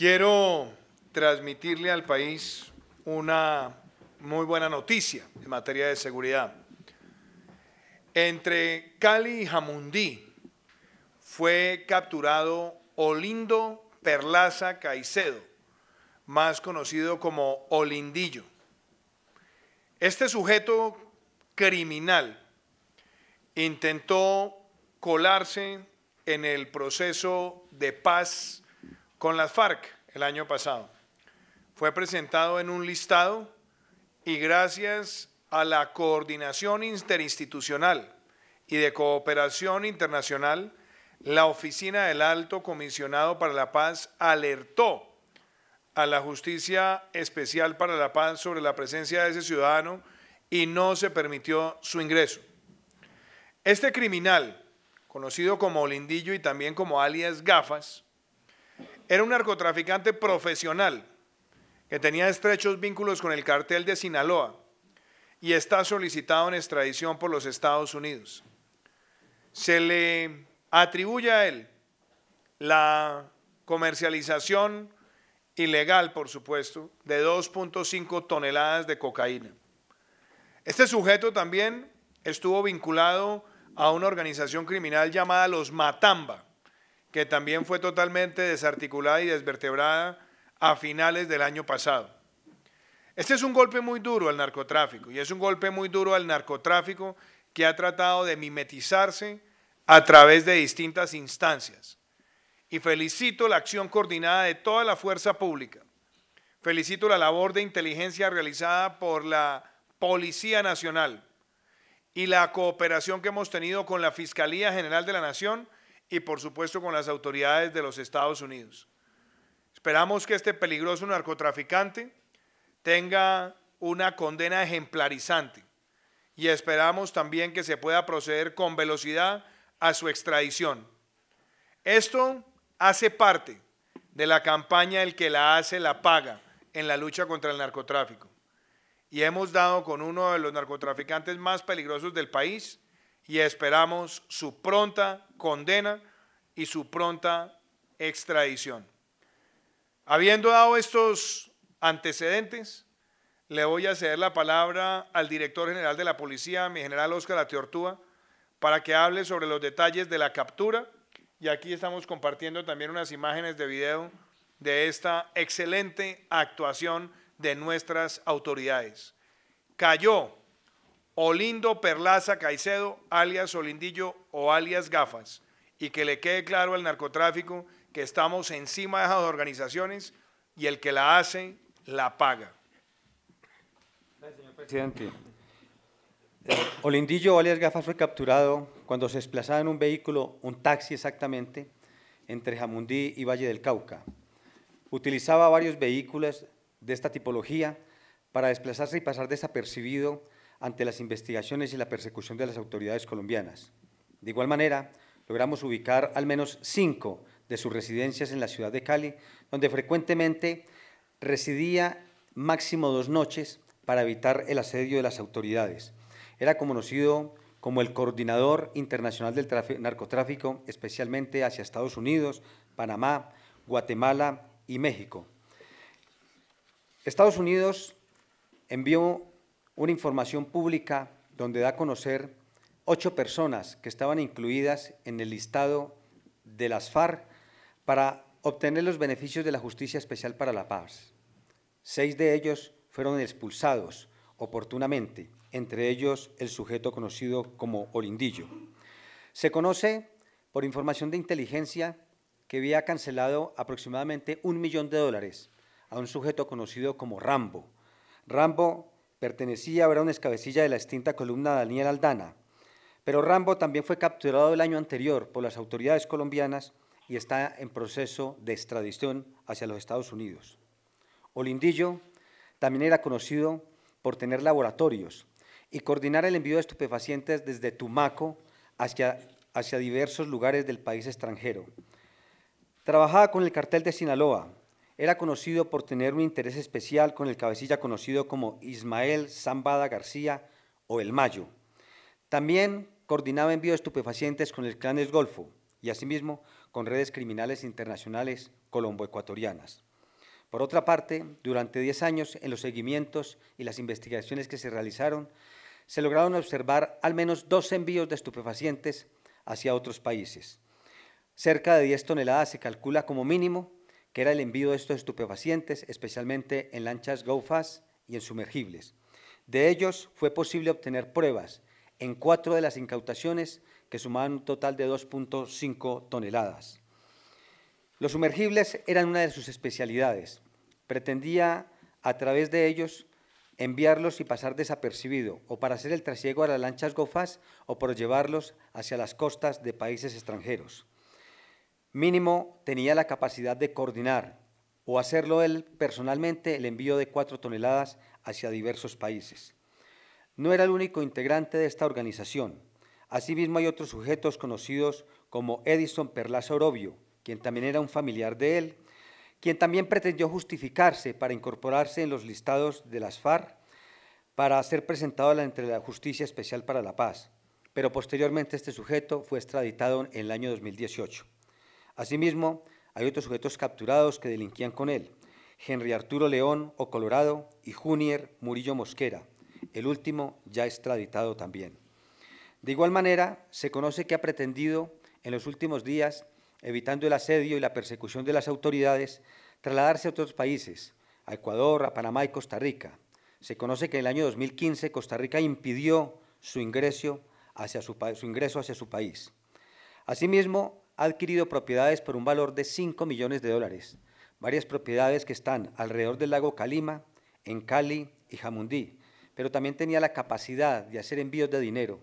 Quiero transmitirle al país una muy buena noticia en materia de seguridad. Entre Cali y Jamundí fue capturado Olindo Perlaza Caicedo, más conocido como Olindillo. Este sujeto criminal intentó colarse en el proceso de paz con las FARC el año pasado. Fue presentado en un listado y gracias a la coordinación interinstitucional y de cooperación internacional, la Oficina del Alto Comisionado para la Paz alertó a la Justicia Especial para la Paz sobre la presencia de ese ciudadano y no se permitió su ingreso. Este criminal, conocido como Olindillo y también como alias Gafas, era un narcotraficante profesional que tenía estrechos vínculos con el cartel de Sinaloa y está solicitado en extradición por los Estados Unidos. Se le atribuye a él la comercialización ilegal, por supuesto, de 2.5 toneladas de cocaína. Este sujeto también estuvo vinculado a una organización criminal llamada los Matamba, que también fue totalmente desarticulada y desvertebrada a finales del año pasado. Este es un golpe muy duro al narcotráfico y es un golpe muy duro al narcotráfico que ha tratado de mimetizarse a través de distintas instancias. Y felicito la acción coordinada de toda la fuerza pública. Felicito la labor de inteligencia realizada por la Policía Nacional y la cooperación que hemos tenido con la Fiscalía General de la Nación y por supuesto con las autoridades de los Estados Unidos. Esperamos que este peligroso narcotraficante tenga una condena ejemplarizante y esperamos también que se pueda proceder con velocidad a su extradición. Esto hace parte de la campaña El que la hace la paga en la lucha contra el narcotráfico. Y hemos dado con uno de los narcotraficantes más peligrosos del país, y esperamos su pronta condena y su pronta extradición. Habiendo dado estos antecedentes, le voy a ceder la palabra al director general de la policía, mi general Óscar Atiortúa, para que hable sobre los detalles de la captura. Y aquí estamos compartiendo también unas imágenes de video de esta excelente actuación de nuestras autoridades. Cayó Olindo Perlaza Caicedo, alias Olindillo o alias Gafas, y que le quede claro al narcotráfico que estamos encima de esas organizaciones y el que la hace, la paga. señor presidente. Eh, Olindillo alias Gafas fue capturado cuando se desplazaba en un vehículo, un taxi exactamente, entre Jamundí y Valle del Cauca. Utilizaba varios vehículos de esta tipología para desplazarse y pasar desapercibido ante las investigaciones y la persecución de las autoridades colombianas. De igual manera, logramos ubicar al menos cinco de sus residencias en la ciudad de Cali, donde frecuentemente residía máximo dos noches para evitar el asedio de las autoridades. Era conocido como el coordinador internacional del narcotráfico, especialmente hacia Estados Unidos, Panamá, Guatemala y México. Estados Unidos envió una información pública donde da a conocer ocho personas que estaban incluidas en el listado de las FARC para obtener los beneficios de la Justicia Especial para la Paz. Seis de ellos fueron expulsados oportunamente, entre ellos el sujeto conocido como Olindillo. Se conoce por información de inteligencia que había cancelado aproximadamente un millón de dólares a un sujeto conocido como Rambo. Rambo Pertenecía a una escabecilla de la extinta columna Daniel Aldana. Pero Rambo también fue capturado el año anterior por las autoridades colombianas y está en proceso de extradición hacia los Estados Unidos. Olindillo también era conocido por tener laboratorios y coordinar el envío de estupefacientes desde Tumaco hacia, hacia diversos lugares del país extranjero. Trabajaba con el cartel de Sinaloa, era conocido por tener un interés especial con el cabecilla conocido como Ismael Zambada García o El Mayo. También coordinaba envíos de estupefacientes con el clan del Golfo y asimismo con redes criminales internacionales ecuatorianas Por otra parte, durante 10 años, en los seguimientos y las investigaciones que se realizaron, se lograron observar al menos dos envíos de estupefacientes hacia otros países. Cerca de 10 toneladas se calcula como mínimo que era el envío de estos estupefacientes, especialmente en lanchas gofas y en sumergibles. De ellos fue posible obtener pruebas en cuatro de las incautaciones que sumaban un total de 2.5 toneladas. Los sumergibles eran una de sus especialidades. Pretendía a través de ellos enviarlos y pasar desapercibido, o para hacer el trasiego a las lanchas gofas, o por llevarlos hacia las costas de países extranjeros mínimo tenía la capacidad de coordinar o hacerlo él personalmente el envío de cuatro toneladas hacia diversos países. No era el único integrante de esta organización. Asimismo hay otros sujetos conocidos como Edison Perlaza Orobio, quien también era un familiar de él, quien también pretendió justificarse para incorporarse en los listados de las FARC para ser presentado a la Justicia Especial para la Paz. Pero posteriormente este sujeto fue extraditado en el año 2018. Asimismo, hay otros sujetos capturados que delinquían con él, Henry Arturo León o Colorado y Junier Murillo Mosquera, el último ya extraditado también. De igual manera, se conoce que ha pretendido en los últimos días, evitando el asedio y la persecución de las autoridades, trasladarse a otros países, a Ecuador, a Panamá y Costa Rica. Se conoce que en el año 2015 Costa Rica impidió su ingreso hacia su, su, ingreso hacia su país. Asimismo, ha adquirido propiedades por un valor de 5 millones de dólares, varias propiedades que están alrededor del lago Calima, en Cali y Jamundí, pero también tenía la capacidad de hacer envíos de dinero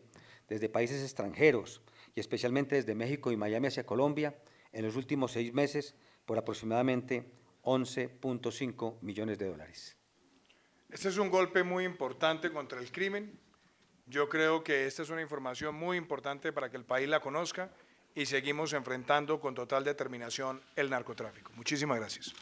desde países extranjeros y especialmente desde México y Miami hacia Colombia en los últimos seis meses por aproximadamente 11.5 millones de dólares. Este es un golpe muy importante contra el crimen. Yo creo que esta es una información muy importante para que el país la conozca y seguimos enfrentando con total determinación el narcotráfico. Muchísimas gracias.